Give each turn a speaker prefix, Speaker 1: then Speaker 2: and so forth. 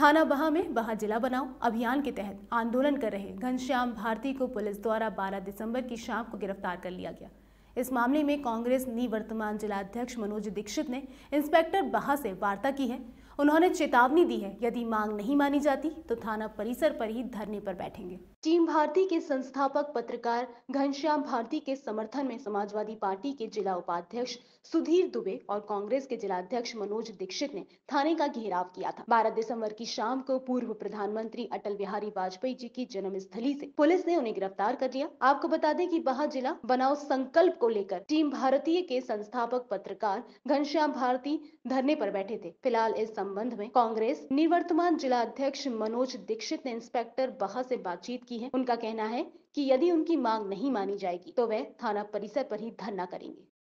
Speaker 1: थाना बहा में बहा जिला बनाओ अभियान के तहत आंदोलन कर रहे घनश्याम भारती को पुलिस द्वारा 12 दिसंबर की शाम को गिरफ्तार कर लिया गया इस मामले में कांग्रेस निवर्तमान जिलाध्यक्ष मनोज दीक्षित ने इंस्पेक्टर बहा से वार्ता की है उन्होंने चेतावनी दी है यदि मांग नहीं मानी जाती तो थाना परिसर पर ही धरने पर बैठेंगे टीम भारती के संस्थापक पत्रकार घनश्याम भारती के समर्थन में समाजवादी पार्टी के जिला उपाध्यक्ष सुधीर दुबे और कांग्रेस के जिलाध्यक्ष मनोज दीक्षित ने थाने का घेराव किया था बारह दिसंबर की शाम को पूर्व प्रधानमंत्री अटल बिहारी वाजपेयी जी की स्थली से पुलिस ने उन्हें गिरफ्तार कर लिया आपको बता दें कि बहा जिला बनाओ संकल्प को लेकर टीम भारतीय के संस्थापक पत्रकार घनश्याम भारती धरने पर बैठे थे फिलहाल इस संबंध में कांग्रेस निवर्तमान जिला अध्यक्ष मनोज दीक्षित ने इंस्पेक्टर बहा से बातचीत की है उनका कहना है कि यदि उनकी मांग नहीं मानी जाएगी तो वह थाना परिसर पर ही धरना करेंगे